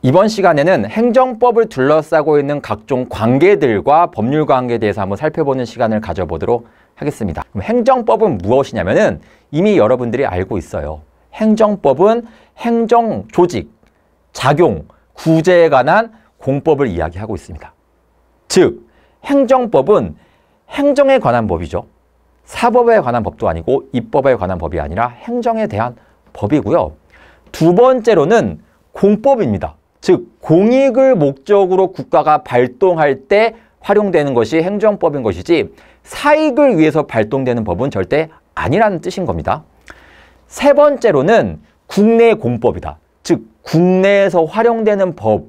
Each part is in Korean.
이번 시간에는 행정법을 둘러싸고 있는 각종 관계들과 법률 관계에 대해서 한번 살펴보는 시간을 가져보도록 하겠습니다. 그럼 행정법은 무엇이냐면은 이미 여러분들이 알고 있어요. 행정법은 행정 조직, 작용, 구제에 관한 공법을 이야기하고 있습니다. 즉, 행정법은 행정에 관한 법이죠. 사법에 관한 법도 아니고 입법에 관한 법이 아니라 행정에 대한 법이고요. 두 번째로는 공법입니다. 즉 공익을 목적으로 국가가 발동할 때 활용되는 것이 행정법인 것이지 사익을 위해서 발동되는 법은 절대 아니라는 뜻인 겁니다. 세 번째로는 국내 공법이다. 즉 국내에서 활용되는 법,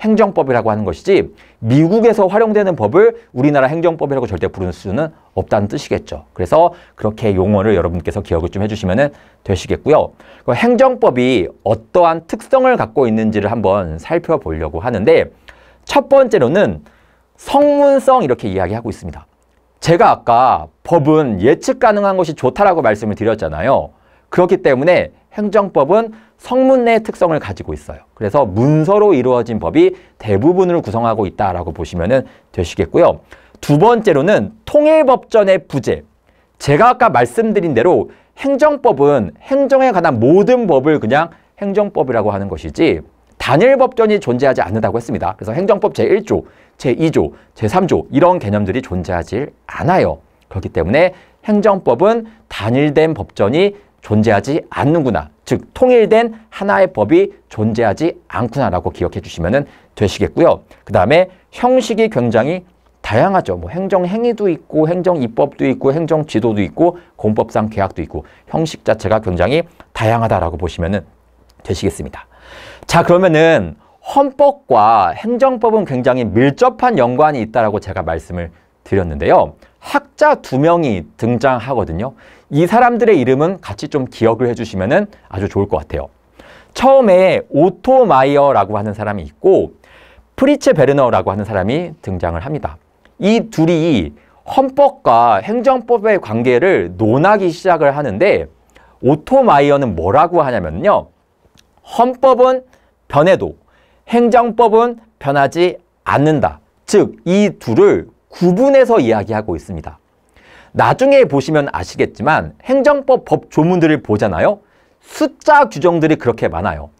행정법이라고 하는 것이지 미국에서 활용되는 법을 우리나라 행정법이라고 절대 부를 수는 없다는 뜻이겠죠. 그래서 그렇게 용어를 여러분께서 기억을 좀 해주시면 되시겠고요. 행정법이 어떠한 특성을 갖고 있는지를 한번 살펴보려고 하는데 첫 번째로는 성문성 이렇게 이야기하고 있습니다. 제가 아까 법은 예측 가능한 것이 좋다라고 말씀을 드렸잖아요. 그렇기 때문에 행정법은 성문의 특성을 가지고 있어요. 그래서 문서로 이루어진 법이 대부분을 구성하고 있다라고 보시면 되시겠고요. 두 번째로는 통일법전의 부재. 제가 아까 말씀드린 대로 행정법은 행정에 관한 모든 법을 그냥 행정법이라고 하는 것이지 단일 법전이 존재하지 않는다고 했습니다. 그래서 행정법 제1조, 제2조, 제3조 이런 개념들이 존재하지 않아요. 그렇기 때문에 행정법은 단일된 법전이 존재하지 않는구나. 즉 통일된 하나의 법이 존재하지 않구나라고 기억해 주시면 되시겠고요. 그 다음에 형식이 굉장히 다양하죠. 뭐 행정 행위도 있고 행정 입법도 있고 행정 지도도 있고 공법상 계약도 있고 형식 자체가 굉장히 다양하다라고 보시면 되시겠습니다. 자 그러면은 헌법과 행정법은 굉장히 밀접한 연관이 있다라고 제가 말씀을 드렸는데요. 학자 두 명이 등장하거든요. 이 사람들의 이름은 같이 좀 기억을 해주시면 아주 좋을 것 같아요. 처음에 오토마이어라고 하는 사람이 있고 프리체 베르너라고 하는 사람이 등장을 합니다. 이 둘이 헌법과 행정법의 관계를 논하기 시작을 하는데 오토마이어는 뭐라고 하냐면요. 헌법은 변해도 행정법은 변하지 않는다. 즉, 이 둘을 구분해서 이야기하고 있습니다. 나중에 보시면 아시겠지만 행정법 법 조문들을 보잖아요. 숫자 규정들이 그렇게 많아요.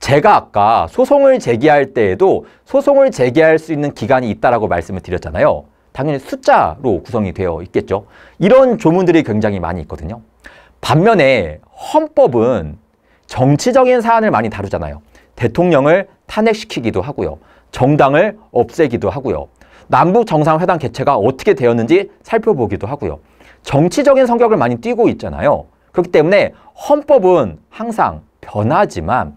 제가 아까 소송을 제기할 때에도 소송을 제기할 수 있는 기간이 있다라고 말씀을 드렸잖아요. 당연히 숫자로 구성이 되어 있겠죠. 이런 조문들이 굉장히 많이 있거든요. 반면에 헌법은 정치적인 사안을 많이 다루잖아요. 대통령을 탄핵시키기도 하고요. 정당을 없애기도 하고요. 남북 정상회담 개최가 어떻게 되었는지 살펴보기도 하고요. 정치적인 성격을 많이 띄고 있잖아요. 그렇기 때문에 헌법은 항상 변하지만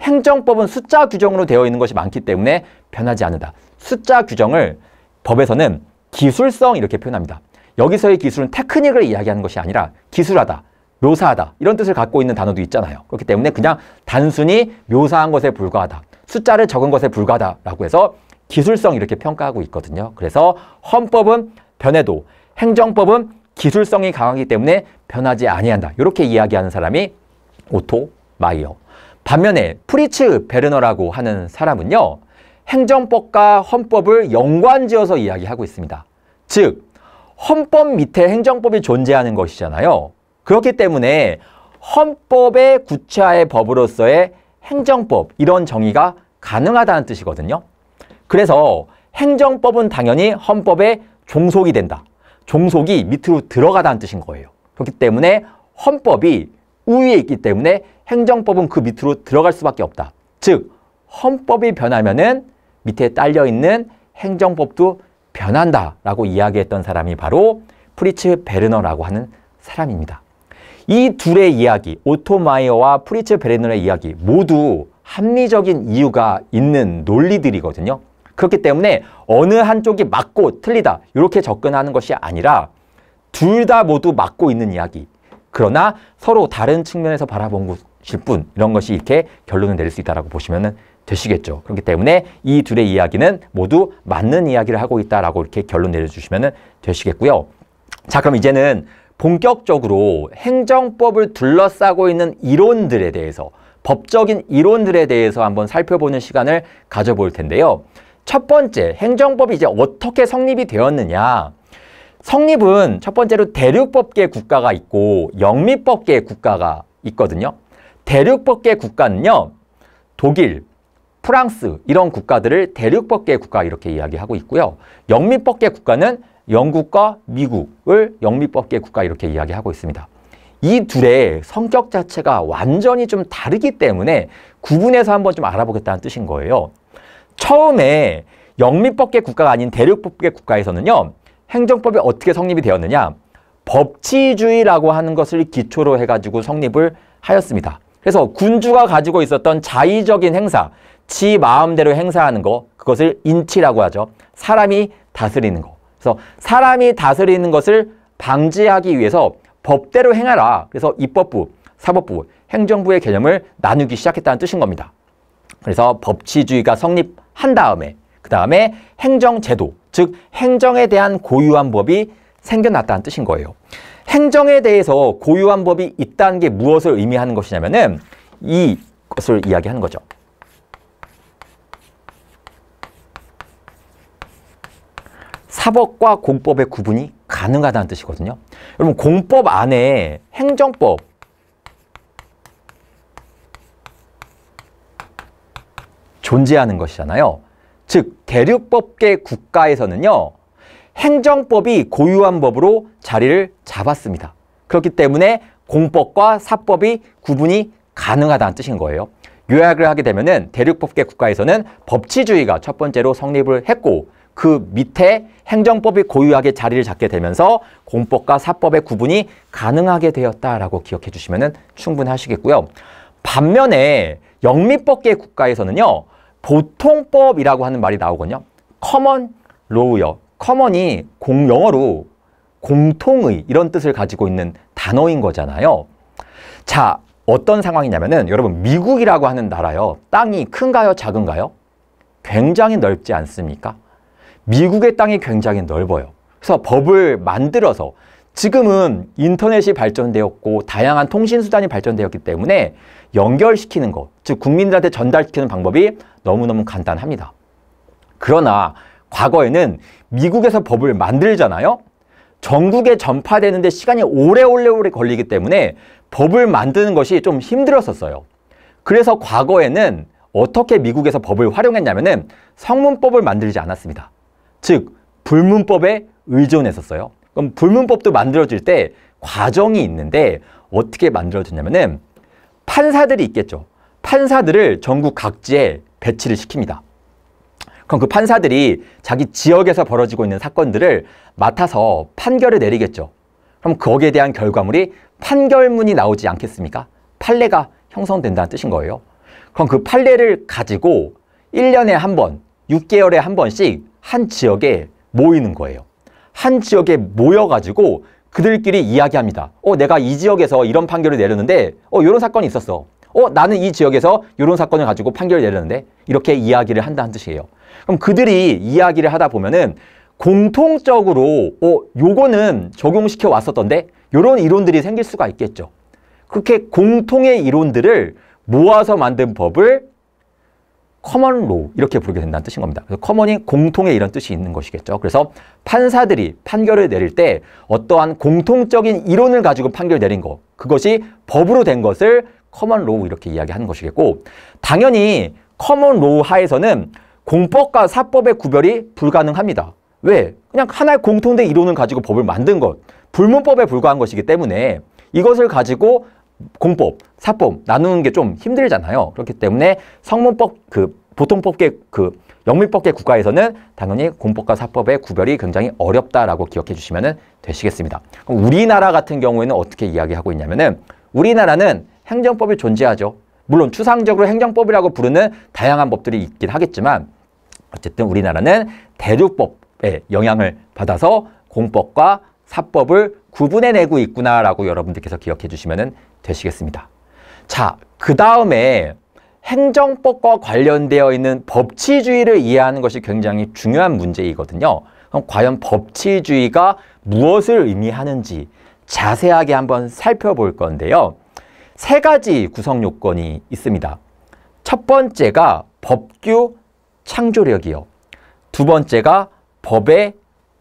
행정법은 숫자 규정으로 되어 있는 것이 많기 때문에 변하지 않는다. 숫자 규정을 법에서는 기술성 이렇게 표현합니다. 여기서의 기술은 테크닉을 이야기하는 것이 아니라 기술하다, 묘사하다 이런 뜻을 갖고 있는 단어도 있잖아요. 그렇기 때문에 그냥 단순히 묘사한 것에 불과하다, 숫자를 적은 것에 불과하다라고 해서 기술성 이렇게 평가하고 있거든요. 그래서 헌법은 변해도 행정법은 기술성이 강하기 때문에 변하지 아니한다. 이렇게 이야기하는 사람이 오토 마이어. 반면에 프리츠 베르너라고 하는 사람은요. 행정법과 헌법을 연관지어서 이야기하고 있습니다. 즉, 헌법 밑에 행정법이 존재하는 것이잖아요. 그렇기 때문에 헌법의 구체화의 법으로서의 행정법 이런 정의가 가능하다는 뜻이거든요. 그래서 행정법은 당연히 헌법에 종속이 된다. 종속이 밑으로 들어가다는 뜻인 거예요. 그렇기 때문에 헌법이 우위에 있기 때문에 행정법은 그 밑으로 들어갈 수밖에 없다. 즉 헌법이 변하면은 밑에 딸려 있는 행정법도 변한다라고 이야기했던 사람이 바로 프리츠 베르너라고 하는 사람입니다. 이 둘의 이야기, 오토마이어와 프리츠 베르너의 이야기 모두 합리적인 이유가 있는 논리들이거든요. 그렇기 때문에 어느 한쪽이 맞고 틀리다 이렇게 접근하는 것이 아니라 둘 다 모두 맞고 있는 이야기. 그러나 서로 다른 측면에서 바라본 것일 뿐 이런 것이 이렇게 결론을 내릴 수 있다고 보시면 되시겠죠. 그렇기 때문에 이 둘의 이야기는 모두 맞는 이야기를 하고 있다라고 이렇게 결론 내려주시면 되시겠고요. 자 그럼 이제는 본격적으로 행정법을 둘러싸고 있는 이론들에 대해서 법적인 이론들에 대해서 한번 살펴보는 시간을 가져볼 텐데요. 첫 번째, 행정법이 이제 어떻게 성립이 되었느냐. 성립은 첫 번째로 대륙법계 국가가 있고 영미법계 국가가 있거든요. 대륙법계 국가는요. 독일, 프랑스 이런 국가들을 대륙법계 국가 이렇게 이야기하고 있고요. 영미법계 국가는 영국과 미국을 영미법계 국가 이렇게 이야기하고 있습니다. 이 둘의 성격 자체가 완전히 좀 다르기 때문에 구분해서 한번 좀 알아보겠다는 뜻인 거예요. 처음에 영미법계 국가가 아닌 대륙법계 국가에서는요. 행정법이 어떻게 성립이 되었느냐. 법치주의라고 하는 것을 기초로 해가지고 성립을 하였습니다. 그래서 군주가 가지고 있었던 자의적인 행사, 지 마음대로 행사하는 거, 그것을 인치라고 하죠. 사람이 다스리는 거. 그래서 사람이 다스리는 것을 방지하기 위해서 법대로 행하라. 그래서 입법부, 사법부, 행정부의 개념을 나누기 시작했다는 뜻인 겁니다. 그래서 법치주의가 성립 한 다음에 그 다음에 행정제도 즉 행정에 대한 고유한 법이 생겨났다는 뜻인 거예요. 행정에 대해서 고유한 법이 있다는 게 무엇을 의미하는 것이냐면은 이것을 이야기하는 거죠. 사법과 공법의 구분이 가능하다는 뜻이거든요. 여러분 공법 안에 행정법 존재하는 것이잖아요. 즉대륙법계 국가에서는요. 행정법이 고유한 법으로 자리를 잡았습니다. 그렇기 때문에 공법과 사법이 구분이 가능하다는 뜻인 거예요. 요약을 하게 되면은 대륙법계 국가에서는 법치주의가 첫 번째로 성립을 했고 그 밑에 행정법이 고유하게 자리를 잡게 되면서 공법과 사법의 구분이 가능하게 되었다라고 기억해 주시면 충분하시겠고요. 반면에 영미법계 국가에서는요. 보통법이라고 하는 말이 나오거든요. 커먼 로우요. 커먼이 공영어로 공통의 이런 뜻을 가지고 있는 단어인 거잖아요. 자, 어떤 상황이냐면은 여러분 미국이라고 하는 나라요. 땅이 큰가요? 작은가요? 굉장히 넓지 않습니까? 미국의 땅이 굉장히 넓어요. 그래서 법을 만들어서 지금은 인터넷이 발전되었고 다양한 통신수단이 발전되었기 때문에 연결시키는 것, 즉 국민들한테 전달시키는 방법이 너무너무 간단합니다. 그러나 과거에는 미국에서 법을 만들잖아요. 전국에 전파되는데 시간이 오래 오래 오래 걸리기 때문에 법을 만드는 것이 좀 힘들었었어요. 그래서 과거에는 어떻게 미국에서 법을 활용했냐면은 성문법을 만들지 않았습니다. 즉, 불문법에 의존했었어요. 그럼 불문법도 만들어질 때 과정이 있는데 어떻게 만들어졌냐면은 판사들이 있겠죠. 판사들을 전국 각지에 배치를 시킵니다. 그럼 그 판사들이 자기 지역에서 벌어지고 있는 사건들을 맡아서 판결을 내리겠죠. 그럼 거기에 대한 결과물이 판결문이 나오지 않겠습니까? 판례가 형성된다는 뜻인 거예요. 그럼 그 판례를 가지고 1년에 한 번, 6개월에 한 번씩 한 지역에 모이는 거예요. 한 지역에 모여가지고 그들끼리 이야기합니다. 어, 내가 이 지역에서 이런 판결을 내렸는데, 어, 이런 사건이 있었어. 어, 나는 이 지역에서 이런 사건을 가지고 판결을 내렸는데, 이렇게 이야기를 한다는 뜻이에요. 그럼 그들이 이야기를 하다 보면은 공통적으로, 어, 요거는 적용시켜 왔었던데, 요런 이론들이 생길 수가 있겠죠. 그렇게 공통의 이론들을 모아서 만든 법을 커먼 로 이렇게 부르게 된다는 뜻인 겁니다. 그래서 커먼이 공통의 이런 뜻이 있는 것이겠죠. 그래서 판사들이 판결을 내릴 때 어떠한 공통적인 이론을 가지고 판결 을 내린 거 그것이 법으로 된 것을 커먼 로우 이렇게 이야기하는 것이겠고 당연히 커먼 로우 하에서는 공법과 사법의 구별이 불가능합니다. 왜? 그냥 하나의 공통된 이론을 가지고 법을 만든 것 불문법에 불과한 것이기 때문에 이것을 가지고 공법, 사법 나누는 게 좀 힘들잖아요. 그렇기 때문에 성문법 그 보통법계 그 영미법계 국가에서는 당연히 공법과 사법의 구별이 굉장히 어렵다라고 기억해 주시면 되시겠습니다. 그럼 우리나라 같은 경우에는 어떻게 이야기하고 있냐면은 우리나라는 행정법이 존재하죠. 물론 추상적으로 행정법이라고 부르는 다양한 법들이 있긴 하겠지만 어쨌든 우리나라는 대륙법의 영향을 받아서 공법과 사법을 구분해내고 있구나라고 여러분들께서 기억해 주시면 되시겠습니다. 자, 그 다음에 행정법과 관련되어 있는 법치주의를 이해하는 것이 굉장히 중요한 문제이거든요. 그럼 과연 법치주의가 무엇을 의미하는지 자세하게 한번 살펴볼 건데요. 세 가지 구성 요건이 있습니다. 첫 번째가 법규 창조력이요. 두 번째가 법의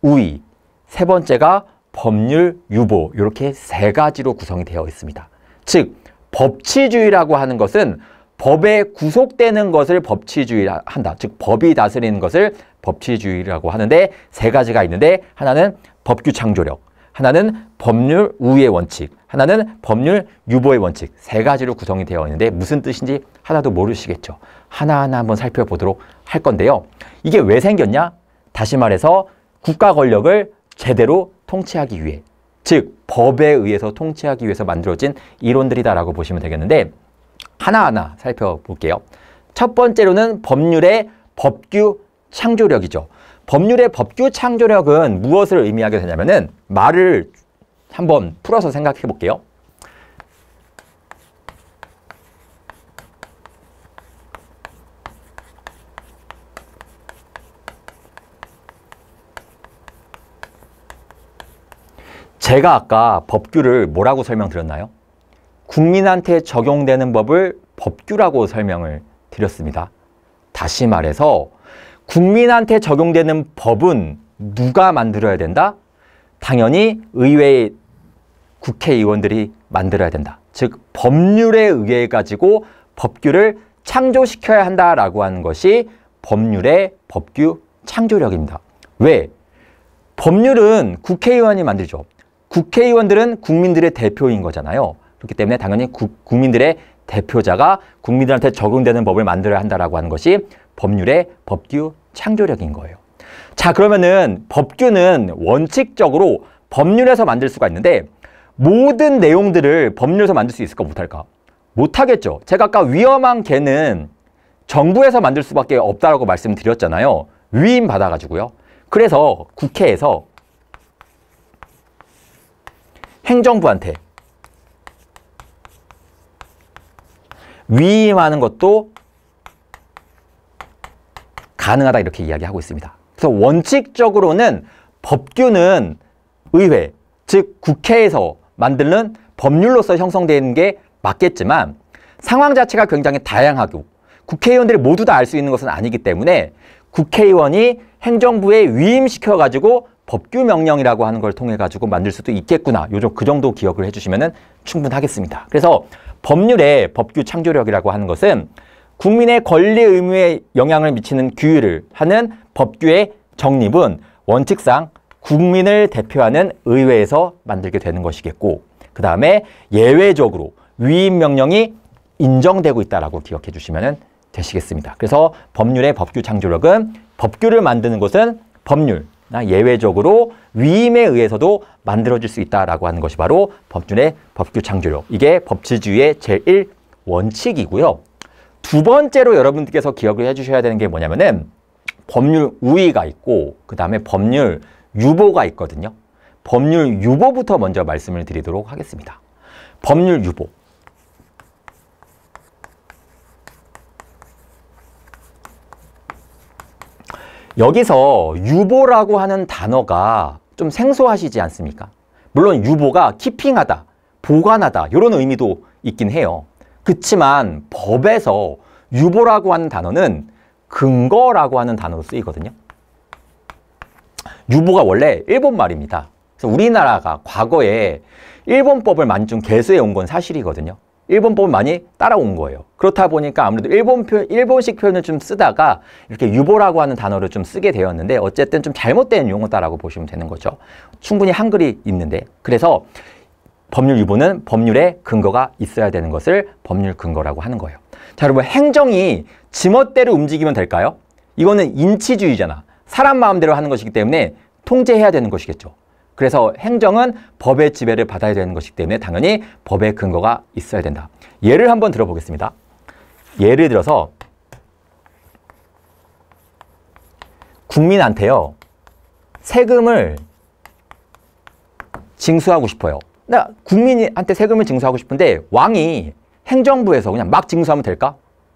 우위. 세 번째가 법률, 유보 이렇게 세 가지로 구성이 되어 있습니다. 즉 법치주의라고 하는 것은 법에 구속되는 것을 법치주의라 한다. 즉 법이 다스리는 것을 법치주의라고 하는데 세 가지가 있는데 하나는 법규 창조력, 하나는 법률 우위의 원칙, 하나는 법률 유보의 원칙 세 가지로 구성이 되어 있는데 무슨 뜻인지 하나도 모르시겠죠. 하나하나 한번 살펴보도록 할 건데요. 이게 왜 생겼냐? 다시 말해서 국가 권력을 제대로 통치하기 위해 즉 법에 의해서 통치하기 위해서 만들어진 이론들이다라고 보시면 되겠는데 하나하나 살펴볼게요. 첫 번째로는 법률의 법규 창조력이죠. 법률의 법규 창조력은 무엇을 의미하게 되냐면은 말을 한번 풀어서 생각해 볼게요. 제가 아까 법규를 뭐라고 설명드렸나요? 국민한테 적용되는 법을 법규라고 설명을 드렸습니다. 다시 말해서 국민한테 적용되는 법은 누가 만들어야 된다? 당연히 의회의 국회의원들이 만들어야 된다. 즉 법률에 의해 가지고 법규를 창조시켜야 한다라고 하는 것이 법률의 법규 창조력입니다. 왜? 법률은 국회의원이 만들죠. 국회의원들은 국민들의 대표인 거잖아요. 그렇기 때문에 당연히 구, 국민들의 대표자가 국민들한테 적용되는 법을 만들어야 한다라고 하는 것이 법률의 법규 창조력인 거예요. 자, 그러면은 법규는 원칙적으로 법률에서 만들 수가 있는데 모든 내용들을 법률에서 만들 수 있을까 못할까? 못하겠죠. 제가 아까 위험한 개는 정부에서 만들 수밖에 없다고 말씀드렸잖아요. 위임 받아가지고요. 그래서 국회에서 행정부한테 위임하는 것도 가능하다 이렇게 이야기하고 있습니다. 그래서 원칙적으로는 법규는 의회, 즉 국회에서 만드는 법률로서 형성되는 게 맞겠지만 상황 자체가 굉장히 다양하고 국회의원들이 모두 다 알 수 있는 것은 아니기 때문에 국회의원이 행정부에 위임시켜가지고 법규 명령이라고 하는 걸 통해 가지고 만들 수도 있겠구나. 요즘 그 정도 기억을 해주시면 은 충분하겠습니다. 그래서 법률의 법규 창조력이라고 하는 것은 국민의 권리 의무에 영향을 미치는 규율을 하는 법규의 정립은 원칙상 국민을 대표하는 의회에서 만들게 되는 것이겠고 그 다음에 예외적으로 위임 명령이 인정되고 있다라고 기억해 주시면 되시겠습니다. 그래서 법률의 법규 창조력은 법규를 만드는 것은 법률, 예외적으로 위임에 의해서도 만들어질 수 있다라고 하는 것이 바로 법준의 법규 창조력. 이게 법치주의의 제1 원칙이고요. 두 번째로 여러분들께서 기억을 해주셔야 되는 게 뭐냐면은 법률 우위가 있고 그 다음에 법률 유보가 있거든요. 법률 유보부터 먼저 말씀을 드리도록 하겠습니다. 법률 유보. 여기서 유보라고 하는 단어가 좀 생소하시지 않습니까? 물론 유보가 키핑하다, 보관하다 이런 의미도 있긴 해요. 그렇지만 법에서 유보라고 하는 단어는 근거라고 하는 단어로 쓰이거든요. 유보가 원래 일본 말입니다. 그래서 우리나라가 과거에 일본법을 만좀 개수해 온 건 사실이거든요. 일본 법을 많이 따라온 거예요. 그렇다 보니까 아무래도 일본 표, 일본식 표현을 좀 쓰다가 이렇게 유보라고 하는 단어를 좀 쓰게 되었는데 어쨌든 좀 잘못된 용어다라고 보시면 되는 거죠. 충분히 한글이 있는데 그래서 법률 유보는 법률의 근거가 있어야 되는 것을 법률 근거라고 하는 거예요. 자 여러분 행정이 지멋대로 움직이면 될까요? 이거는 인치주의잖아. 사람 마음대로 하는 것이기 때문에 통제해야 되는 것이겠죠. 그래서 행정은 법의 지배를 받아야 되는 것이기 때문에 당연히 법의 근거가 있어야 된다. 예를 한번 들어보겠습니다. 예를 들어서 국민한테요. 세금을 징수하고 싶어요. 국민한테 세금을 징수하고 싶은데 왕이 행정부에서 그냥 막 징수하면 될까?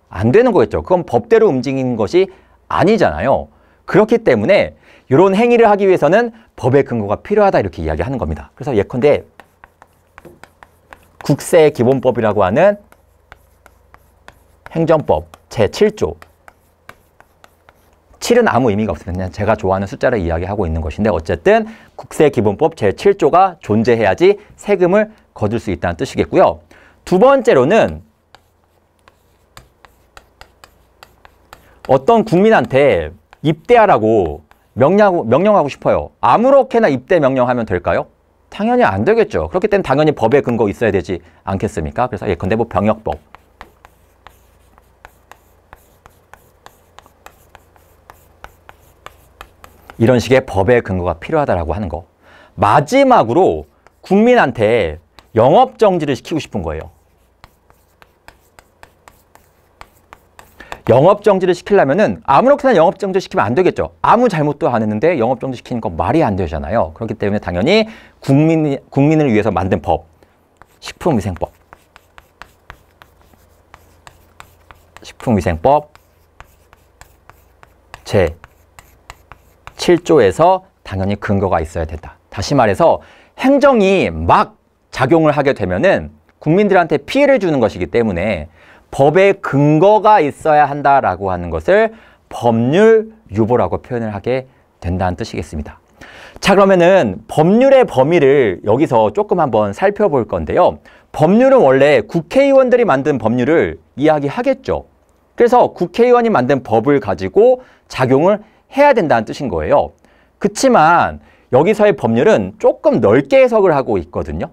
안 되는 거겠죠. 그건 법대로 움직이는 것이 아니잖아요. 그렇기 때문에 이런 행위를 하기 위해서는 법의 근거가 필요하다 이렇게 이야기하는 겁니다. 그래서 예컨대 국세 기본법이라고 하는 행정법 제7조 7은 아무 의미가 없습니다. 그냥 제가 좋아하는 숫자를 이야기하고 있는 것인데 어쨌든 국세기본법 제7조가 존재해야지 세금을 거둘 수 있다는 뜻이겠고요. 두 번째로는 어떤 국민한테 입대하라고 명령, 하고 명령하고 싶어요. 아무렇게나 입대 명령하면 될까요? 당연히 안 되겠죠. 그렇기 때문에 당연히 법에 근거 있어야 되지 않겠습니까? 그래서 예컨대 뭐 병역법. 이런 식의 법의 근거가 필요하다고 하는 거. 마지막으로 국민한테 영업정지를 시키고 싶은 거예요. 영업정지를 시키려면은 아무렇게나 영업정지 시키면 안 되겠죠. 아무 잘못도 안 했는데 영업정지 시키는 거 말이 안 되잖아요. 그렇기 때문에 당연히 국민, 국민을 위해서 만든 법, 식품위생법. 식품위생법 제 7조에서 당연히 근거가 있어야 된다. 다시 말해서 행정이 막 작용을 하게 되면은 국민들한테 피해를 주는 것이기 때문에 법에 근거가 있어야 한다라고 하는 것을 법률 유보라고 표현을 하게 된다는 뜻이겠습니다. 자 그러면은 법률의 범위를 여기서 조금 한번 살펴볼 건데요. 법률은 원래 국회의원들이 만든 법률을 이야기하겠죠. 그래서 국회의원이 만든 법을 가지고 작용을 해야 된다는 뜻인 거예요. 그렇지만 여기서의 법률은 조금 넓게 해석을 하고 있거든요.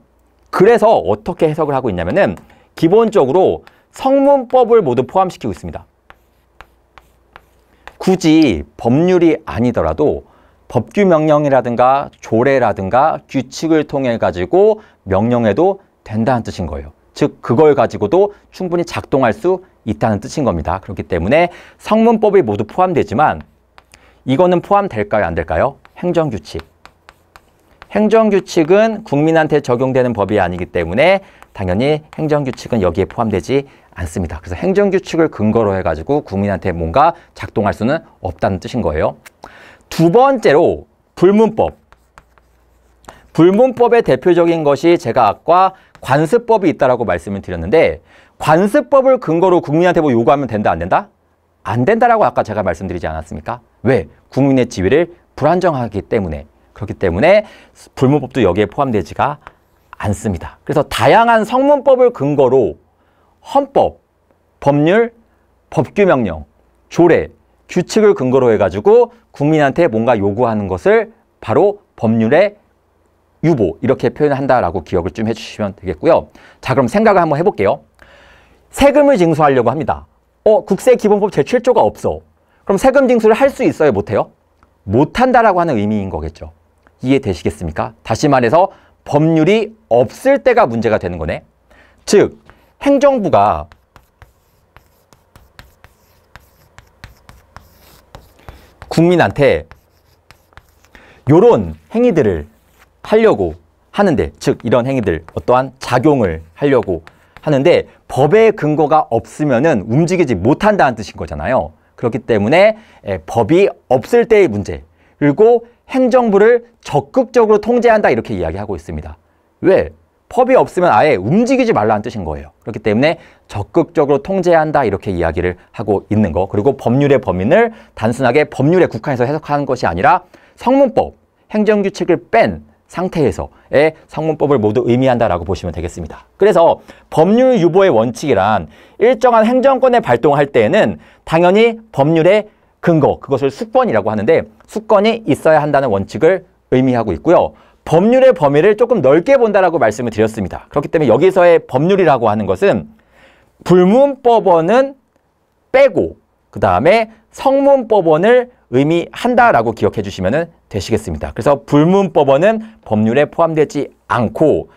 그래서 어떻게 해석을 하고 있냐면은 기본적으로 성문법을 모두 포함시키고 있습니다. 굳이 법률이 아니더라도 법규명령이라든가 조례라든가 규칙을 통해 가지고 명령해도 된다는 뜻인 거예요. 즉 그걸 가지고도 충분히 작동할 수 있다는 뜻인 겁니다. 그렇기 때문에 성문법이 모두 포함되지만 이거는 포함될까요? 안 될까요? 행정규칙. 행정규칙은 국민한테 적용되는 법이 아니기 때문에 당연히 행정규칙은 여기에 포함되지 않습니다. 그래서 행정규칙을 근거로 해가지고 국민한테 뭔가 작동할 수는 없다는 뜻인 거예요. 두 번째로 불문법. 불문법의 대표적인 것이 제가 아까 관습법이 있다라고 말씀을 드렸는데 관습법을 근거로 국민한테 뭐 요구하면 된다 안 된다? 안 된다라고 아까 제가 말씀드리지 않았습니까? 왜? 국민의 지위를 불안정하기 때문에 그렇기 때문에 불문법도 여기에 포함되지가 않습니다. 그래서 다양한 성문법을 근거로 헌법, 법률, 법규명령, 조례, 규칙을 근거로 해가지고 국민한테 뭔가 요구하는 것을 바로 법률의 유보 이렇게 표현한다라고 기억을 좀 해주시면 되겠고요. 자 그럼 생각을 한번 해볼게요. 세금을 징수하려고 합니다. 어 국세기본법 제7조가 없어. 그럼 세금 징수를 할 수 있어요? 못해요? 못한다라고 하는 의미인 거겠죠. 이해되시겠습니까? 다시 말해서 법률이 없을 때가 문제가 되는 거네. 즉 행정부가 국민한테 이런 행위들을 하려고 하는데 즉 이런 행위들 어떠한 작용을 하려고 하는데 법의 근거가 없으면은 움직이지 못한다는 뜻인 거잖아요. 그렇기 때문에 예, 법이 없을 때의 문제 그리고 행정부를 적극적으로 통제한다 이렇게 이야기하고 있습니다. 왜? 법이 없으면 아예 움직이지 말라는 뜻인 거예요. 그렇기 때문에 적극적으로 통제한다 이렇게 이야기를 하고 있는 거. 그리고 법률의 범인을 단순하게 법률의 국한에서 해석하는 것이 아니라 성문법, 행정규칙을 뺀 상태에서의 성문법을 모두 의미한다라고 보시면 되겠습니다. 그래서 법률 유보의 원칙이란 일정한 행정권의 발동할 때에는 당연히 법률의 근거, 그것을 수권이라고 하는데 수권이 있어야 한다는 원칙을 의미하고 있고요. 법률의 범위를 조금 넓게 본다라고 말씀을 드렸습니다. 그렇기 때문에 여기서의 법률이라고 하는 것은 불문법원은 빼고 그 다음에 성문법원을 의미한다라고 기억해 주시면 되시겠습니다. 그래서 불문법원은 법률에 포함되지 않고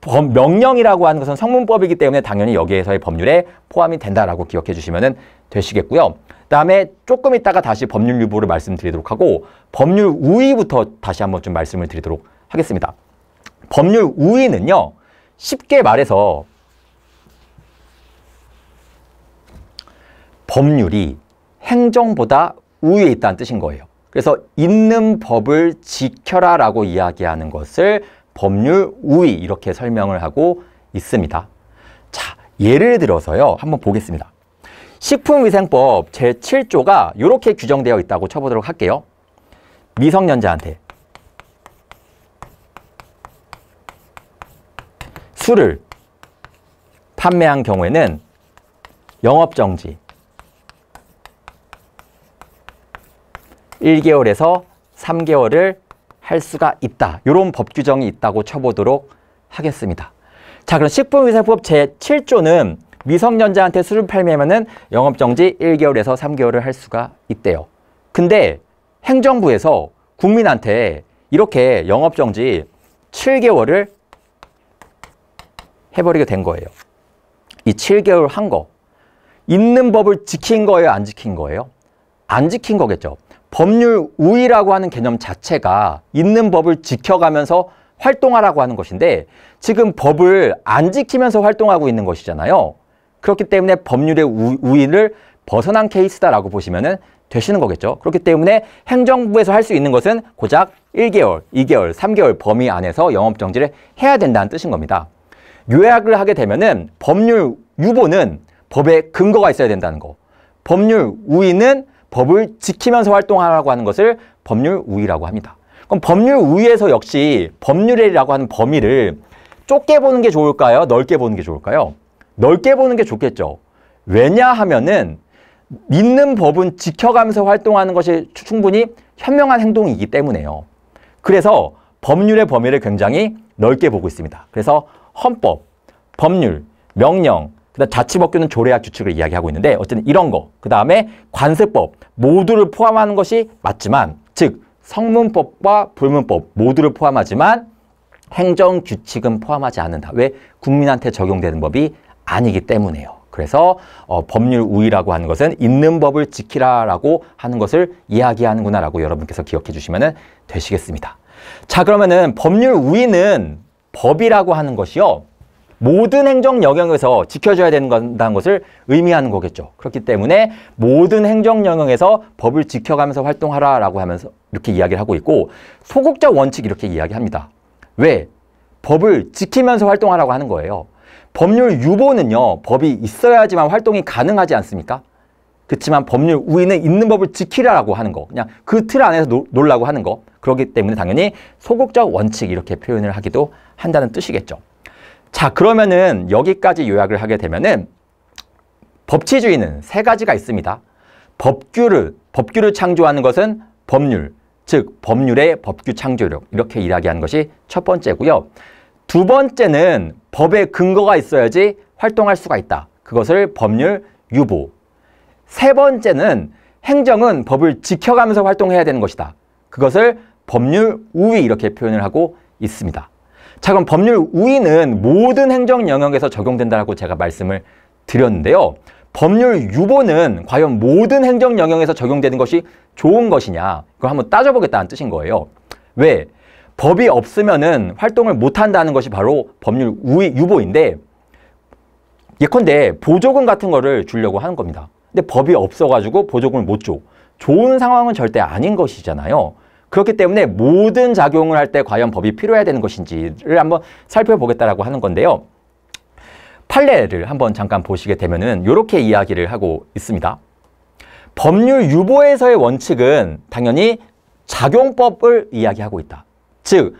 범, 명령이라고 하는 것은 성문법이기 때문에 당연히 여기에서의 법률에 포함이 된다라고 기억해 주시면 되시겠고요. 다음에 조금 있다가 다시 법률 유보를 말씀드리도록 하고 법률 우위부터 다시 한번 좀 말씀을 드리도록 하겠습니다. 법률 우위는요. 쉽게 말해서 법률이 행정보다 우위에 있다는 뜻인 거예요. 그래서 있는 법을 지켜라 라고 이야기하는 것을 법률 우위 이렇게 설명을 하고 있습니다. 자, 예를 들어서요. 한번 보겠습니다. 식품위생법 제7조가 이렇게 규정되어 있다고 쳐보도록 할게요. 미성년자한테 술을 판매한 경우에는 영업정지 1개월에서 3개월을 할 수가 있다. 이런 법 규정이 있다고 쳐보도록 하겠습니다. 자, 그럼 식품위생법 제7조는 미성년자한테 술을 팔면은 영업정지 1개월에서 3개월을 할 수가 있대요. 근데 행정부에서 국민한테 이렇게 영업정지 7개월을 해버리게 된 거예요. 이 7개월 한 거. 있는 법을 지킨 거예요? 안 지킨 거예요? 안 지킨 거겠죠. 법률 우위라고 하는 개념 자체가 있는 법을 지켜가면서 활동하라고 하는 것인데 지금 법을 안 지키면서 활동하고 있는 것이잖아요. 그렇기 때문에 법률의 우, 위를 벗어난 케이스다라고 보시면 되시는 거겠죠. 그렇기 때문에 행정부에서 할 수 있는 것은 고작 1개월, 2개월, 3개월 범위 안에서 영업정지를 해야 된다는 뜻인 겁니다. 요약을 하게 되면은 법률 유보는 법에 근거가 있어야 된다는 거. 법률 우위는 법을 지키면서 활동하라고 하는 것을 법률 우위라고 합니다. 그럼 법률 우위에서 역시 법률이라고 하는 범위를 좁게 보는 게 좋을까요? 넓게 보는 게 좋을까요? 넓게 보는 게 좋겠죠. 왜냐하면은 믿는 법은 지켜가면서 활동하는 것이 충분히 현명한 행동이기 때문에요. 그래서 법률의 범위를 굉장히 넓게 보고 있습니다. 그래서 헌법, 법률, 명령, 그다음 자치법규는 조례와 규칙을 이야기하고 있는데 어쨌든 이런 거, 그 다음에 관세법 모두를 포함하는 것이 맞지만 즉 성문법과 불문법 모두를 포함하지만 행정규칙은 포함하지 않는다. 왜? 국민한테 적용되는 법이 아니기 때문에요. 그래서 어, 법률 우위라고 하는 것은 있는 법을 지키라라고 하는 것을 이야기하는구나라고 여러분께서 기억해 주시면 되시겠습니다. 자 그러면은 법률 우위는 법이라고 하는 것이요. 모든 행정 영역에서 지켜줘야 되는 된다는 것을 의미하는 거겠죠. 그렇기 때문에 모든 행정 영역에서 법을 지켜가면서 활동하라라고 하면서 이렇게 이야기를 하고 있고 소극적 원칙 이렇게 이야기합니다. 왜? 법을 지키면서 활동하라고 하는 거예요. 법률 유보는요. 법이 있어야지만 활동이 가능하지 않습니까? 그렇지만 법률 우위는 있는 법을 지키라고 하는 거. 그냥 그 틀 안에서 노, 놀라고 하는 거. 그렇기 때문에 당연히 소극적 원칙 이렇게 표현을 하기도 한다는 뜻이겠죠. 자 그러면은 여기까지 요약을 하게 되면은 법치주의는 세 가지가 있습니다. 법규를, 법규를 창조하는 것은 법률, 즉 법률의 법규 창조력 이렇게 이야기하는 것이 첫 번째고요. 두 번째는 법의 근거가 있어야지 활동할 수가 있다. 그것을 법률 유보. 세 번째는 행정은 법을 지켜가면서 활동해야 되는 것이다. 그것을 법률 우위 이렇게 표현을 하고 있습니다. 자 그럼 법률 우위는 모든 행정 영역에서 적용된다고 제가 말씀을 드렸는데요. 법률 유보는 과연 모든 행정 영역에서 적용되는 것이 좋은 것이냐 그걸 한번 따져보겠다는 뜻인 거예요. 왜? 법이 없으면은 활동을 못한다는 것이 바로 법률 우위 유보인데 예컨대 보조금 같은 거를 주려고 하는 겁니다. 근데 법이 없어가지고 보조금을 못 줘. 좋은 상황은 절대 아닌 것이잖아요. 그렇기 때문에 모든 작용을 할 때 과연 법이 필요해야 되는 것인지를 한번 살펴보겠다라고 하는 건데요. 판례를 한번 잠깐 보시게 되면은 이렇게 이야기를 하고 있습니다. 법률 유보에서의 원칙은 당연히 작용법을 이야기하고 있다. 즉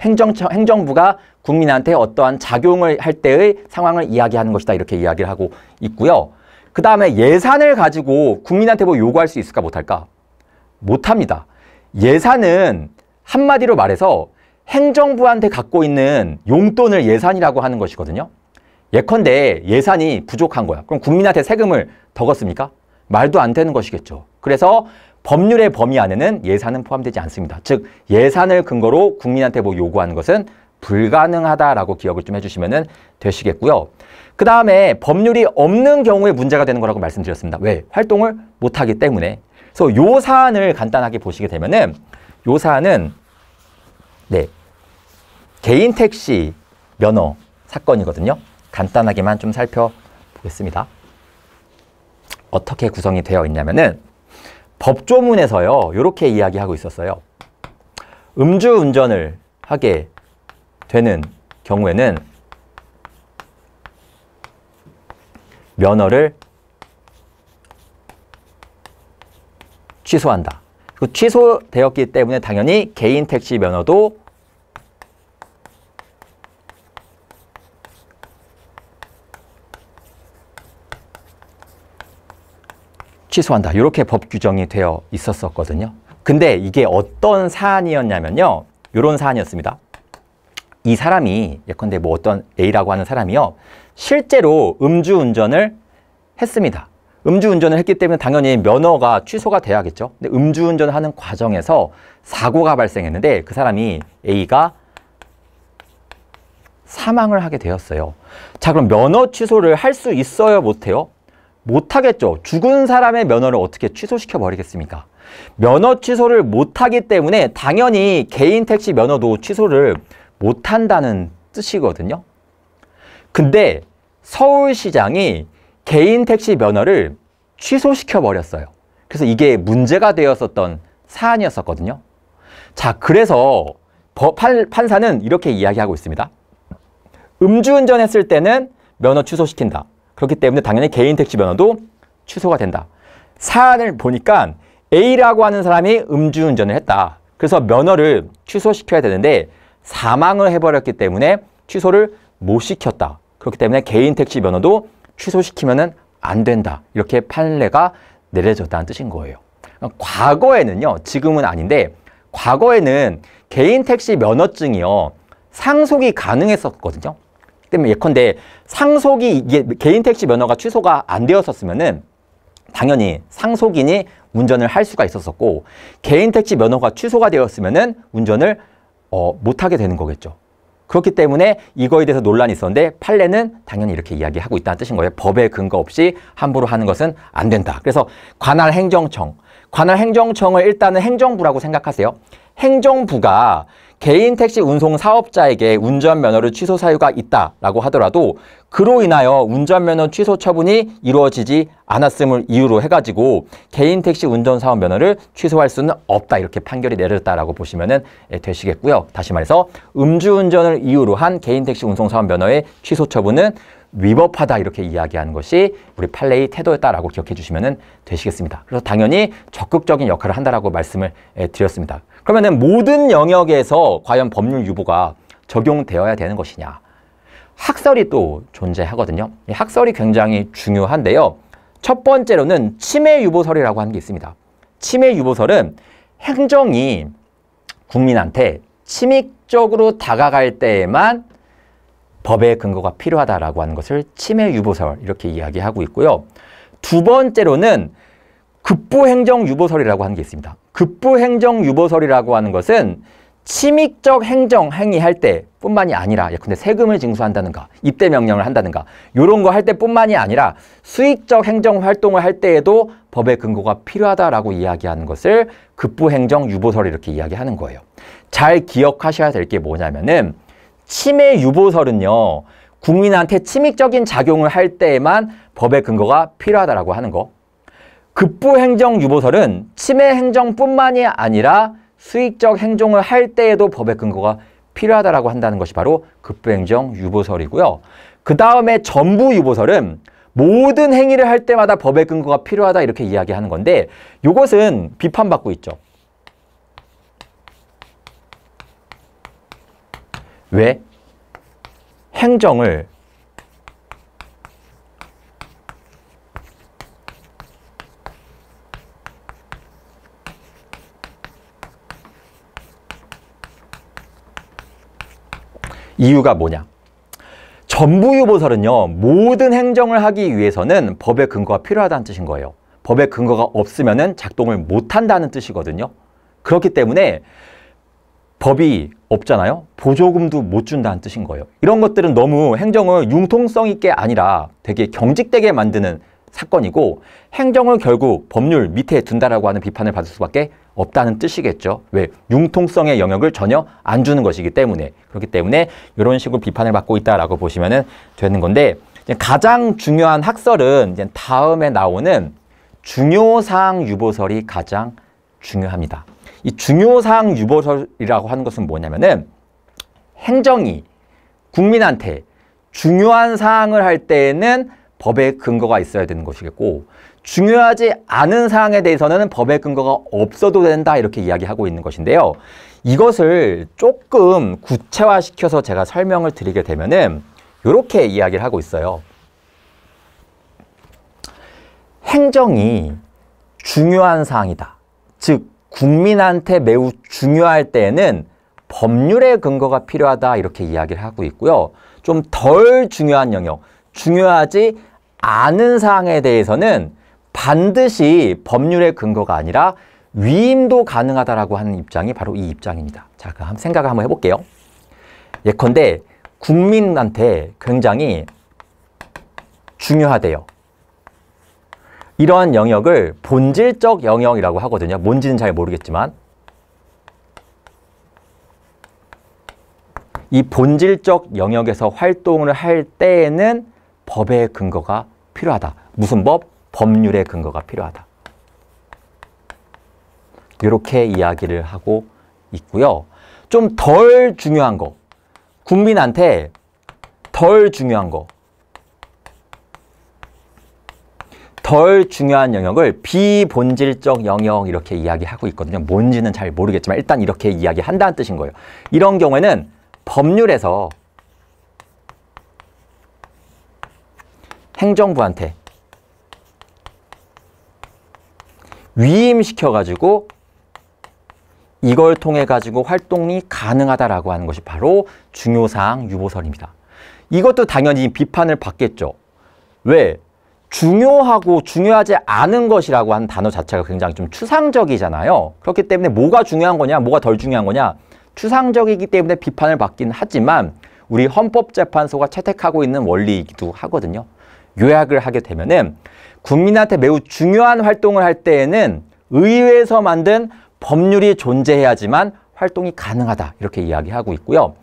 행정 행정부가 국민한테 어떠한 작용을 할 때의 상황을 이야기하는 것이다 이렇게 이야기를 하고 있고요. 그 다음에 예산을 가지고 국민한테 뭐 요구할 수 있을까 못할까? 못합니다. 예산은 한마디로 말해서 행정부한테 갖고 있는 용돈을 예산이라고 하는 것이거든요. 예컨대 예산이 부족한 거야. 그럼 국민한테 세금을 더 걷습니까? 말도 안 되는 것이겠죠. 그래서 법률의 범위 안에는 예산은 포함되지 않습니다. 즉 예산을 근거로 국민한테 뭐 요구하는 것은 불가능하다라고 기억을 좀 해주시면 되시겠고요. 그 다음에 법률이 없는 경우에 문제가 되는 거라고 말씀드렸습니다. 왜? 활동을 못하기 때문에. 그래서 요 사안을 간단하게 보시게 되면은 요 사안은 네 개인 택시 면허 사건이거든요. 간단하게만 좀 살펴보겠습니다. 어떻게 구성이 되어 있냐면은 법조문에서요. 이렇게 이야기하고 있었어요. 음주운전을 하게 되는 경우에는 면허를 취소한다. 그 취소되었기 때문에 당연히 개인 택시 면허도 취소한다. 이렇게 법 규정이 되어 있었었거든요. 근데 이게 어떤 사안이었냐면요. 이런 사안이었습니다. 이 사람이 예컨대 뭐 어떤 A라고 하는 사람이요. 실제로 음주운전을 했습니다. 음주운전을 했기 때문에 당연히 면허가 취소가 돼야겠죠. 근데 음주운전하는 을 과정에서 사고가 발생했는데 그 사람이 A가 사망을 하게 되었어요. 자 그럼 면허 취소를 할 수 있어요 못해요? 못하겠죠. 죽은 사람의 면허를 어떻게 취소시켜 버리겠습니까? 면허 취소를 못하기 때문에 당연히 개인 택시 면허도 취소를 못한다는 뜻이거든요. 근데 서울시장이 개인 택시 면허를 취소시켜 버렸어요. 그래서 이게 문제가 되었었던 사안이었었거든요. 자, 그래서 판, 판사는 이렇게 이야기하고 있습니다. 음주운전했을 때는 면허 취소시킨다. 그렇기 때문에 당연히 개인 택시 변호도 취소가 된다. 사안을 보니까 A라고 하는 사람이 음주운전을 했다. 그래서 면허를 취소시켜야 되는데 사망을 해버렸기 때문에 취소를 못 시켰다. 그렇기 때문에 개인 택시 면허도 취소시키면 안 된다. 이렇게 판례가 내려졌다는 뜻인 거예요. 과거에는요, 지금은 아닌데 과거에는 개인 택시 면허증이요 상속이 가능했었거든요. 때문에 예컨대 상속이 이게 개인 택시 면허가 취소가 안 되었었으면은 당연히 상속인이 운전을 할 수가 있었었고 개인 택시 면허가 취소가 되었으면은 운전을 어, 못하게 되는 거겠죠. 그렇기 때문에 이거에 대해서 논란이 있었는데 판례는 당연히 이렇게 이야기하고 있다는 뜻인 거예요. 법에 근거 없이 함부로 하는 것은 안 된다. 그래서 관할 행정청, 관할 행정청을 일단은 행정부라고 생각하세요. 행정부가 개인 택시 운송 사업자에게 운전면허를 취소 사유가 있다라고 하더라도 그로 인하여 운전면허 취소 처분이 이루어지지 않았음을 이유로 해가지고 개인 택시 운전사업 면허를 취소할 수는 없다 이렇게 판결이 내렸다라고 보시면 예, 되시겠고요. 다시 말해서 음주운전을 이유로 한 개인 택시 운송사업 면허의 취소 처분은 위법하다 이렇게 이야기하는 것이 우리 판례의 태도였다라고 기억해 주시면 되시겠습니다. 그래서 당연히 적극적인 역할을 한다라고 말씀을 예, 드렸습니다. 그러면 모든 영역에서 과연 법률 유보가 적용되어야 되는 것이냐. 학설이 또 존재하거든요. 이 학설이 굉장히 중요한데요. 첫 번째로는 침해 유보설이라고 하는 게 있습니다. 침해 유보설은 행정이 국민한테 침입적으로 다가갈 때에만 법의 근거가 필요하다라고 하는 것을 침해 유보설 이렇게 이야기하고 있고요. 두 번째로는 급보 행정 유보설이라고 하는 게 있습니다. 급부행정유보설이라고 하는 것은 침입적 행정 행위할 때 뿐만이 아니라 예, 근데 세금을 징수한다는가 입대 명령을 한다는가 이런 거 할 때 뿐만이 아니라 수익적 행정 활동을 할 때에도 법의 근거가 필요하다라고 이야기하는 것을 급부행정 유보설 이렇게 이야기하는 거예요. 잘 기억하셔야 될 게 뭐냐면은 침해 유보설은요 국민한테 침입적인 작용을 할 때에만 법의 근거가 필요하다라고 하는 거 급부 행정 유보설은 침해 행정뿐만이 아니라 수익적 행정을 할 때에도 법의 근거가 필요하다고 한다는 것이 바로 급부 행정 유보설이고요. 그 다음에 전부 유보설은 모든 행위를 할 때마다 법의 근거가 필요하다 이렇게 이야기하는 건데 이것은 비판받고 있죠. 왜? 행정을 이유가 뭐냐? 전부 유보설은요. 모든 행정을 하기 위해서는 법의 근거가 필요하다는 뜻인 거예요. 법의 근거가 없으면 작동을 못한다는 뜻이거든요. 그렇기 때문에 법이 없잖아요. 보조금도 못 준다는 뜻인 거예요. 이런 것들은 너무 행정을 융통성 있게 아니라 되게 경직되게 만드는 사건이고 행정을 결국 법률 밑에 둔다라고 하는 비판을 받을 수밖에 없다는 뜻이겠죠. 왜? 융통성의 영역을 전혀 안 주는 것이기 때문에 그렇기 때문에 이런 식으로 비판을 받고 있다라고 보시면 되는 건데 가장 중요한 학설은 이제 다음에 나오는 중요사항 유보설이 가장 중요합니다. 이 중요사항 유보설이라고 하는 것은 뭐냐면은 행정이 국민한테 중요한 사항을 할 때에는 법의 근거가 있어야 되는 것이겠고 중요하지 않은 사항에 대해서는 법의 근거가 없어도 된다 이렇게 이야기하고 있는 것인데요. 이것을 조금 구체화시켜서 제가 설명을 드리게 되면은 이렇게 이야기를 하고 있어요. 행정이 중요한 사항이다. 즉 국민한테 매우 중요할 때에는 법률의 근거가 필요하다 이렇게 이야기를 하고 있고요. 좀 덜 중요한 영역, 중요하지 않은 사항에 대해서는 반드시 법률의 근거가 아니라 위임도 가능하다라고 하는 입장이 바로 이 입장입니다. 자, 그럼 생각을 한번 해볼게요. 예컨대 국민한테 굉장히 중요하대요. 이러한 영역을 본질적 영역이라고 하거든요. 뭔지는 잘 모르겠지만 이 본질적 영역에서 활동을 할 때에는 법의 근거가 필요하다. 무슨 법? 법률의 근거가 필요하다. 이렇게 이야기를 하고 있고요. 좀 덜 중요한 거. 국민한테 덜 중요한 거. 덜 중요한 영역을 비본질적 영역 이렇게 이야기하고 있거든요. 뭔지는 잘 모르겠지만 일단 이렇게 이야기한다는 뜻인 거예요. 이런 경우에는 법률에서 행정부한테 위임시켜가지고 이걸 통해 가지고 활동이 가능하다라고 하는 것이 바로 중요사항 유보설입니다. 이것도 당연히 비판을 받겠죠. 왜? 중요하고 중요하지 않은 것이라고 하는 단어 자체가 굉장히 좀 추상적이잖아요. 그렇기 때문에 뭐가 중요한 거냐, 뭐가 덜 중요한 거냐 추상적이기 때문에 비판을 받긴 하지만 우리 헌법재판소가 채택하고 있는 원리이기도 하거든요. 요약을 하게 되면은 국민한테 매우 중요한 활동을 할 때에는 의회에서 만든 법률이 존재해야지만 활동이 가능하다 이렇게 이야기하고 있고요.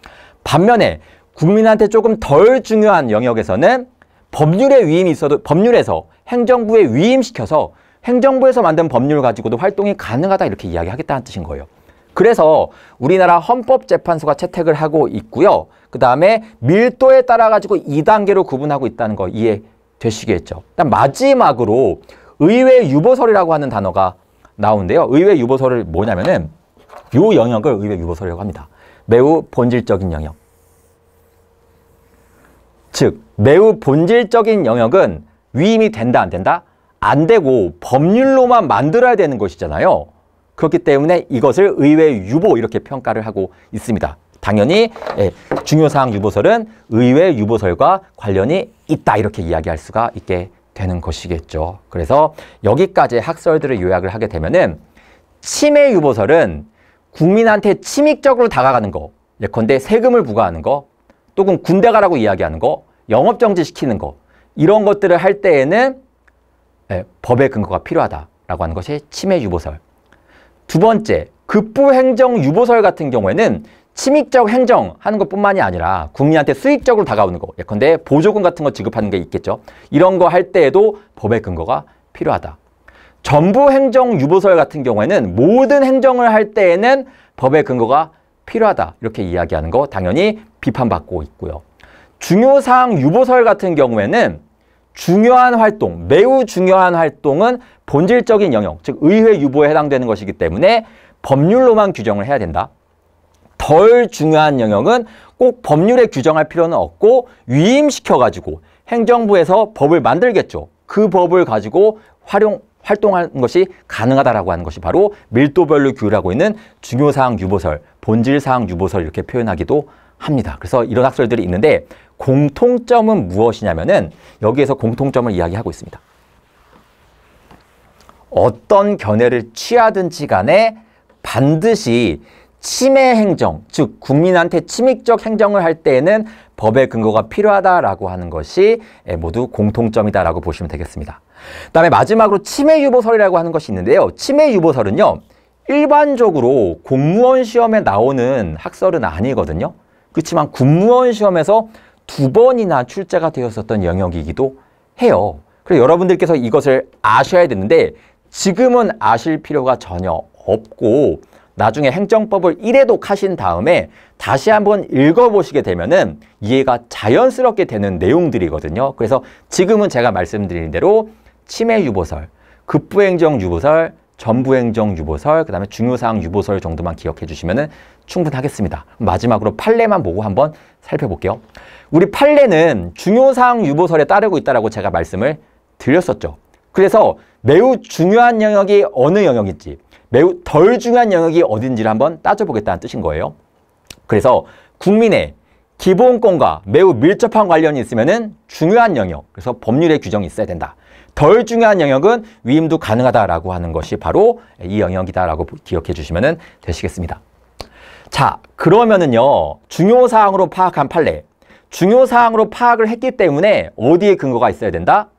반면에 국민한테 조금 덜 중요한 영역에서는 법률의 위임이 있어도 법률에서 행정부에 위임시켜서 행정부에서 만든 법률을 가지고도 활동이 가능하다 이렇게 이야기하겠다는 뜻인 거예요. 그래서 우리나라 헌법재판소가 채택을 하고 있고요. 그 다음에 밀도에 따라 가지고 이단계로 구분하고 있다는 거 이해 되시겠죠. 일단 마지막으로 의외 유보설이라고 하는 단어가 나오는데요. 의외 유보설을 뭐냐면은 요 영역을 의외 유보설이라고 합니다. 매우 본질적인 영역. 즉, 매우 본질적인 영역은 위임이 된다, 안 된다? 안 되고 법률로만 만들어야 되는 것이잖아요. 그렇기 때문에 이것을 의외 유보 이렇게 평가를 하고 있습니다. 당연히 예, 중요사항 유보설은 의회 유보설과 관련이 있다 이렇게 이야기할 수가 있게 되는 것이겠죠. 그래서 여기까지 학설들을 요약을 하게 되면은 침해 유보설은 국민한테 침입적으로 다가가는 거 예컨대 세금을 부과하는 거 또는 군대 가라고 이야기하는 거 영업정지 시키는 거 이런 것들을 할 때에는 예, 법의 근거가 필요하다라고 하는 것이 침해 유보설 두 번째 급부행정 유보설 같은 경우에는 침입적 행정 하는 것뿐만이 아니라 국민한테 수익적으로 다가오는 거 예컨대 보조금 같은 거 지급하는 게 있겠죠. 이런 거 할 때에도 법의 근거가 필요하다. 전부 행정 유보설 같은 경우에는 모든 행정을 할 때에는 법의 근거가 필요하다 이렇게 이야기하는 거 당연히 비판받고 있고요. 중요사항 유보설 같은 경우에는 중요한 활동, 매우 중요한 활동은 본질적인 영역, 즉 의회 유보에 해당되는 것이기 때문에 법률로만 규정을 해야 된다. 덜 중요한 영역은 꼭 법률에 규정할 필요는 없고 위임시켜가지고 행정부에서 법을 만들겠죠. 그 법을 가지고 활용, 활동하는 것이 가능하다라고 하는 것이 바로 밀도별로 규율하고 있는 중요사항 유보설, 본질사항 유보설 이렇게 표현하기도 합니다. 그래서 이런 학설들이 있는데 공통점은 무엇이냐면은 여기에서 공통점을 이야기하고 있습니다. 어떤 견해를 취하든지 간에 반드시 침해 행정, 즉 국민한테 침입적 행정을 할 때에는 법의 근거가 필요하다라고 하는 것이 예, 모두 공통점이다라고 보시면 되겠습니다. 그다음에 마지막으로 침해 유보설이라고 하는 것이 있는데요. 침해 유보설은요. 일반적으로 공무원 시험에 나오는 학설은 아니거든요. 그렇지만 공무원 시험에서 두 번이나 출제가 되었었던 영역이기도 해요. 그래서 여러분들께서 이것을 아셔야 되는데 지금은 아실 필요가 전혀 없고 나중에 행정법을 일회도하신 다음에 다시 한번 읽어보시게 되면은 이해가 자연스럽게 되는 내용들이거든요. 그래서 지금은 제가 말씀드린 대로 치매 유보설, 급부행정 유보설, 전부행정 유보설, 그 다음에 중요사항 유보설 정도만 기억해 주시면 충분하겠습니다. 마지막으로 판례만 보고 한번 살펴볼게요. 우리 판례는 중요사항 유보설에 따르고 있다고 제가 말씀을 드렸었죠. 그래서 매우 중요한 영역이 어느 영역인지 매우 덜 중요한 영역이 어딘지를 한번 따져보겠다는 뜻인 거예요. 그래서 국민의 기본권과 매우 밀접한 관련이 있으면 중요한 영역, 그래서 법률의 규정이 있어야 된다. 덜 중요한 영역은 위임도 가능하다라고 하는 것이 바로 이 영역이다라고 기억해 주시면 되시겠습니다. 자, 그러면은요. 중요사항으로 파악한 판례. 중요사항으로 파악을 했기 때문에 어디에 근거가 있어야 된다?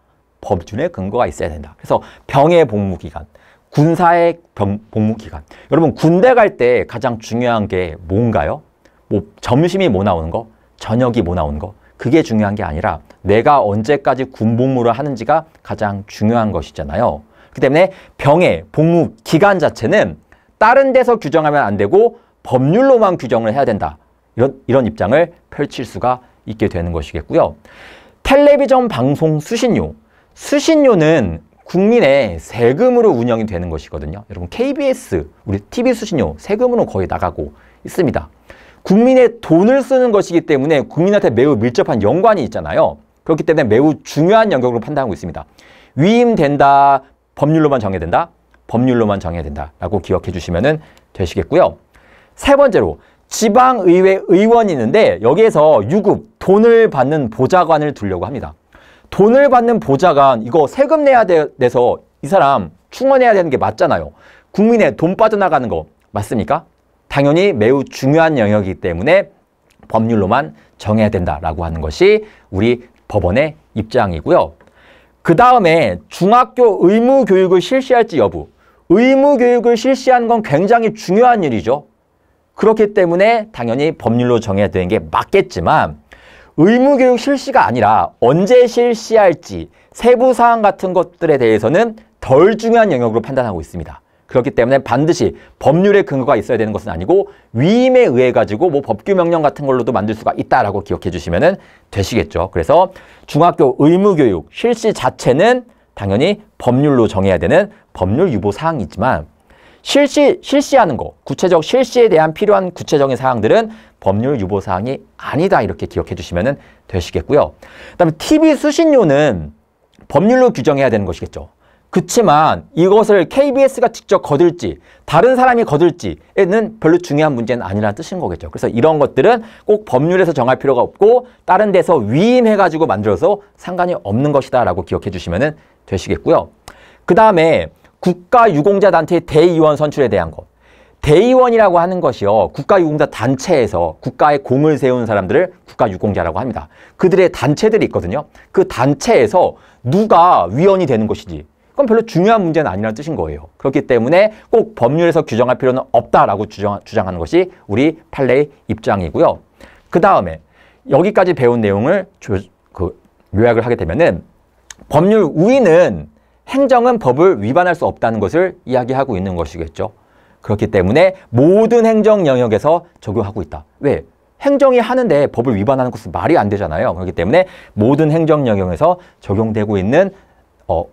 법준에 근거가 있어야 된다. 그래서 병의 복무기간, 군사의 병, 복무 기간. 여러분 군대 갈 때 가장 중요한 게 뭔가요? 뭐 점심이 뭐 나오는 거? 저녁이 뭐 나오는 거? 그게 중요한 게 아니라 내가 언제까지 군복무를 하는지가 가장 중요한 것이잖아요. 그 때문에 병의 복무 기간 자체는 다른 데서 규정하면 안 되고 법률로만 규정을 해야 된다. 이런, 이런 입장을 펼칠 수가 있게 되는 것이겠고요. 텔레비전 방송 수신료. 수신료는 국민의 세금으로 운영이 되는 것이거든요. 여러분 KBS 우리 TV 수신료 세금으로 거의 나가고 있습니다. 국민의 돈을 쓰는 것이기 때문에 국민한테 매우 밀접한 연관이 있잖아요. 그렇기 때문에 매우 중요한 영역으로 판단하고 있습니다. 위임된다, 법률로만 정해야 된다, 법률로만 정해야 된다라고 기억해 주시면 되시겠고요. 세 번째로 지방의회 의원이 있는데 여기에서 유급, 돈을 받는 보좌관을 두려고 합니다. 돈을 받는 보좌관 이거 세금 내야 돼, 돼서 이 사람 충원해야 되는 게 맞잖아요. 국민의 돈 빠져나가는 거 맞습니까? 당연히 매우 중요한 영역이기 때문에 법률로만 정해야 된다라고 하는 것이 우리 법원의 입장이고요. 그 다음에 중학교 의무교육을 실시할지 여부. 의무교육을 실시하는 건 굉장히 중요한 일이죠. 그렇기 때문에 당연히 법률로 정해야 되는 게 맞겠지만 의무교육 실시가 아니라 언제 실시할지 세부사항 같은 것들에 대해서는 덜 중요한 영역으로 판단하고 있습니다. 그렇기 때문에 반드시 법률의 근거가 있어야 되는 것은 아니고 위임에 의해 가지고 뭐 법규 명령 같은 걸로도 만들 수가 있다라고 기억해 주시면 되시겠죠. 그래서 중학교 의무교육 실시 자체는 당연히 법률로 정해야 되는 법률 유보 사항이지만 실시 실시하는 거 구체적 실시에 대한 필요한 구체적인 사항들은 법률 유보 사항이 아니다 이렇게 기억해 주시면 되시겠고요. 그다음에 TV 수신료는 법률로 규정해야 되는 것이겠죠. 그렇지만 이것을 KBS가 직접 거둘지 다른 사람이 거둘지에는 별로 중요한 문제는 아니라는 뜻인 거겠죠. 그래서 이런 것들은 꼭 법률에서 정할 필요가 없고 다른 데서 위임해가지고 만들어서 상관이 없는 것이다 라고 기억해 주시면 되시겠고요. 그 다음에 국가유공자단체 대의원 선출에 대한 것. 대의원이라고 하는 것이요. 국가유공자 단체에서 국가의 공을 세운 사람들을 국가유공자라고 합니다. 그들의 단체들이 있거든요. 그 단체에서 누가 위원이 되는 것이지. 그건 별로 중요한 문제는 아니라는 뜻인 거예요. 그렇기 때문에 꼭 법률에서 규정할 필요는 없다라고 주장, 주장하는 것이 우리 판례의 입장이고요. 그 다음에 여기까지 배운 내용을 조, 그, 요약을 하게 되면은 법률 우위는 행정은 법을 위반할 수 없다는 것을 이야기하고 있는 것이겠죠. 그렇기 때문에 모든 행정 영역에서 적용하고 있다. 왜? 행정이 하는데 법을 위반하는 것은 말이 안 되잖아요. 그렇기 때문에 모든 행정 영역에서 적용되고 있는 어,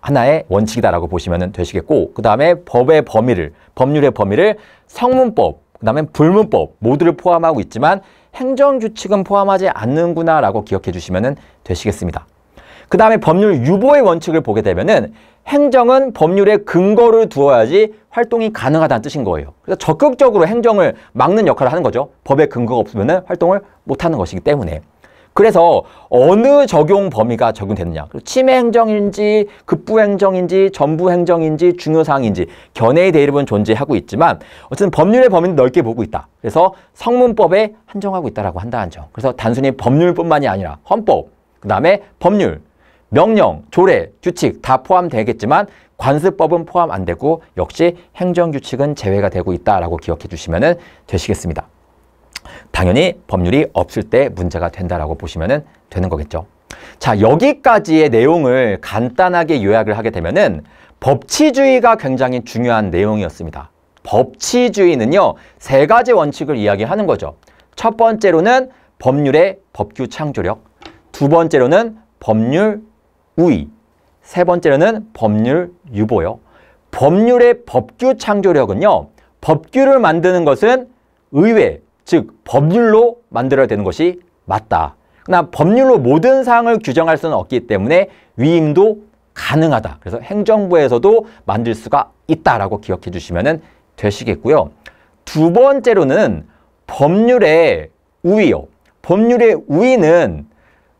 하나의 원칙이다라고 보시면 되시겠고 그 다음에 법의 범위를, 법률의 범위를 성문법, 그 다음에 불문법 모두를 포함하고 있지만 행정규칙은 포함하지 않는구나라고 기억해 주시면 되시겠습니다. 그 다음에 법률 유보의 원칙을 보게 되면은 행정은 법률에 근거를 두어야지 활동이 가능하다는 뜻인 거예요. 그래서 적극적으로 행정을 막는 역할을 하는 거죠. 법에 근거가 없으면 활동을 못하는 것이기 때문에. 그래서 어느 적용 범위가 적용되느냐 침해 행정인지 급부 행정인지 전부 행정인지 중요사항인지 견해의 대립은 존재하고 있지만 어쨌든 법률의 범위는 넓게 보고 있다 그래서 성문법에 한정하고 있다라고 한다는 점 그래서 단순히 법률뿐만이 아니라 헌법 그 다음에 법률 명령, 조례, 규칙 다 포함되겠지만 관습법은 포함 안 되고 역시 행정규칙은 제외가 되고 있다라고 기억해 주시면 되시겠습니다. 당연히 법률이 없을 때 문제가 된다라고 보시면 되는 거겠죠. 자, 여기까지의 내용을 간단하게 요약을 하게 되면은 법치주의가 굉장히 중요한 내용이었습니다. 법치주의는요, 세 가지 원칙을 이야기하는 거죠. 첫 번째로는 법률의 법규 창조력, 두 번째로는 법률 우위. 세 번째로는 법률 유보요. 법률의 법규 창조력은요. 법규를 만드는 것은 의회, 즉 법률로 만들어야 되는 것이 맞다. 그러나 법률로 모든 사항을 규정할 수는 없기 때문에 위임도 가능하다. 그래서 행정부에서도 만들 수가 있다라고 기억해 주시면 되시겠고요. 두 번째로는 법률의 우위요. 법률의 우위는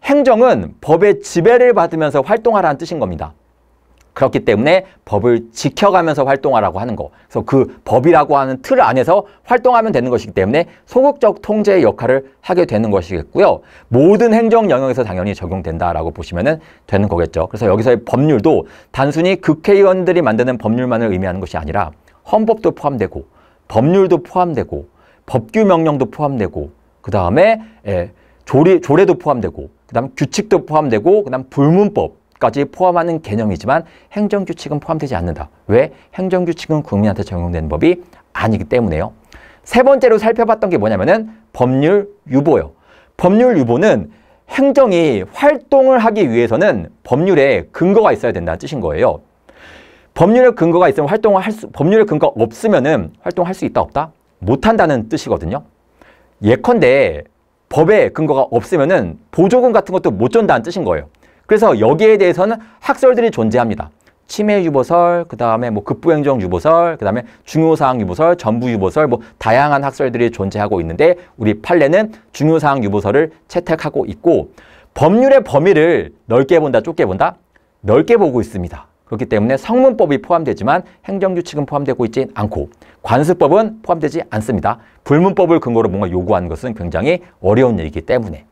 행정은 법의 지배를 받으면서 활동하라는 뜻인 겁니다. 그렇기 때문에 법을 지켜가면서 활동하라고 하는 거. 그래서 그 법이라고 하는 틀 안에서 활동하면 되는 것이기 때문에 소극적 통제의 역할을 하게 되는 것이겠고요. 모든 행정 영역에서 당연히 적용된다라고 보시면 되는 거겠죠. 그래서 여기서의 법률도 단순히 국회의원들이 만드는 법률만을 의미하는 것이 아니라 헌법도 포함되고 법률도 포함되고 법규 명령도 포함되고 그 다음에 예, 조례도 포함되고 그다음 규칙도 포함되고 그다음 불문법까지 포함하는 개념이지만 행정규칙은 포함되지 않는다. 왜? 행정규칙은 국민한테 적용되는 법이 아니기 때문에요. 세 번째로 살펴봤던 게 뭐냐면은 법률 유보요. 법률 유보는 행정이 활동을 하기 위해서는 법률에 근거가 있어야 된다는 뜻인 거예요. 법률에 근거가 있으면 활동을 할 수, 법률에 근거 없으면은 활동할 수 있다 없다? 못 한다는 뜻이거든요. 예컨대 법의 근거가 없으면 보조금 같은 것도 못 준다는 뜻인 거예요. 그래서 여기에 대해서는 학설들이 존재합니다. 치매 유보설, 그 다음에 뭐 급부행정 유보설, 그 다음에 중요사항 유보설, 전부 유보설, 뭐 다양한 학설들이 존재하고 있는데 우리 판례는 중요사항 유보설을 채택하고 있고 법률의 범위를 넓게 본다, 좁게 본다? 넓게 보고 있습니다. 그렇기 때문에 성문법이 포함되지만 행정규칙은 포함되고 있지 않고 관습법은 포함되지 않습니다. 불문법을 근거로 뭔가 요구하는 것은 굉장히 어려운 일이기 때문에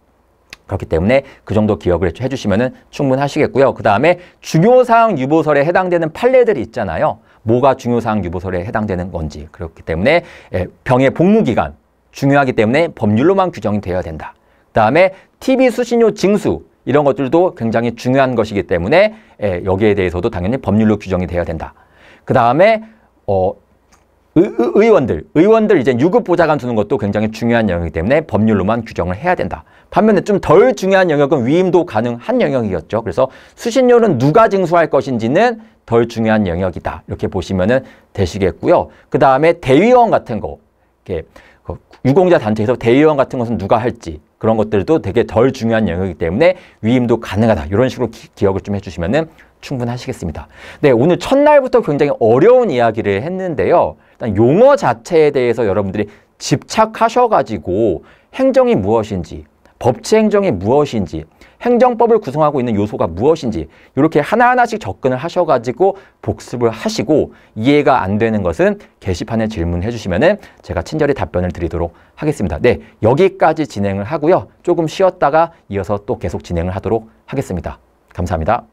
그렇기 때문에 그 정도 기억을 해주시면 충분하시겠고요. 그 다음에 중요사항 유보설에 해당되는 판례들이 있잖아요. 뭐가 중요사항 유보설에 해당되는 건지 그렇기 때문에 예, 병의 복무기간 중요하기 때문에 법률로만 규정이 되어야 된다. 그 다음에 TV 수신료 징수 이런 것들도 굉장히 중요한 것이기 때문에 예, 여기에 대해서도 당연히 법률로 규정이 돼야 된다. 그 다음에 어, 의, 원들 의원들 이제 유급 보좌관 두는 것도 굉장히 중요한 영역이기 때문에 법률로만 규정을 해야 된다. 반면에 좀 덜 중요한 영역은 위임도 가능한 영역이었죠. 그래서 수신료는 누가 징수할 것인지는 덜 중요한 영역이다. 이렇게 보시면 되시겠고요. 그 다음에 대의원 같은 거, 이렇게 그 유공자 단체에서 대의원 같은 것은 누가 할지, 그런 것들도 되게 덜 중요한 영역이기 때문에 위임도 가능하다. 이런 식으로 기, 억을좀 해주시면 충분하시겠습니다. 네, 오늘 첫날부터 굉장히 어려운 이야기를 했는데요. 일단 용어 자체에 대해서 여러분들이 집착하셔가지고 행정이 무엇인지 법치행정이 무엇인지 행정법을 구성하고 있는 요소가 무엇인지 이렇게 하나하나씩 접근을 하셔가지고 복습을 하시고 이해가 안 되는 것은 게시판에 질문해 주시면 제가 친절히 답변을 드리도록 하겠습니다. 네, 여기까지 진행을 하고요. 조금 쉬었다가 이어서 또 계속 진행을 하도록 하겠습니다. 감사합니다.